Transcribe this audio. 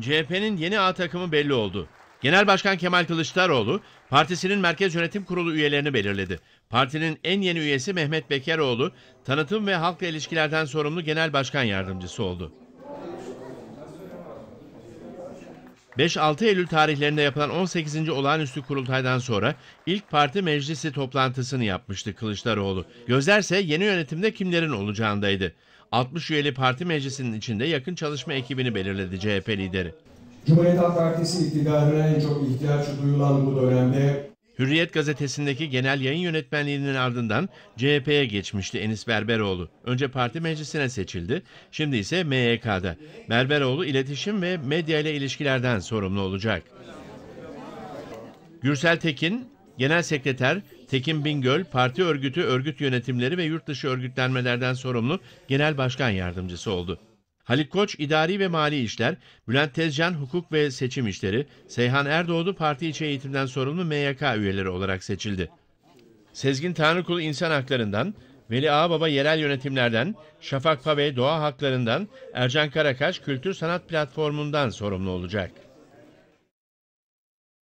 CHP'nin yeni A takımı belli oldu. Genel Başkan Kemal Kılıçdaroğlu partisinin Merkez Yönetim Kurulu üyelerini belirledi. Partinin en yeni üyesi Mehmet Bekeroğlu tanıtım ve halkla ilişkilerden sorumlu Genel Başkan Yardımcısı oldu. 5-6 Eylül tarihlerinde yapılan 18. olağanüstü kurultaydan sonra ilk parti meclisi toplantısını yapmıştı Kılıçdaroğlu. Gözlerse yeni yönetimde kimlerin olacağındaydı. 60 üyeli parti meclisinin içinde yakın çalışma ekibini belirledi CHP lideri. Cumhuriyet Halk Partisi iktidarına en çok ihtiyaç duyulan bu dönemde Hürriyet gazetesindeki genel yayın yönetmenliğinin ardından CHP'ye geçmişti Enis Berberoğlu. Önce parti meclisine seçildi, şimdi ise MYK'da. Berberoğlu iletişim ve medya ile ilişkilerden sorumlu olacak. Gürsel Tekin, Genel Sekreter Tekin Bingöl, parti örgütü, örgüt yönetimleri ve yurt dışı örgütlenmelerden sorumlu Genel Başkan Yardımcısı oldu. Halit Koç idari ve mali işler, Bülent Tezcan hukuk ve seçim işleri, Seyhan Erdoğdu parti içi eğitimden sorumlu MYK üyeleri olarak seçildi. Sezgin Tanrıkul, insan haklarından, Veli Ağbaba yerel yönetimlerden, Şafak Pabey doğa haklarından, Ercan Karakaş kültür sanat platformundan sorumlu olacak.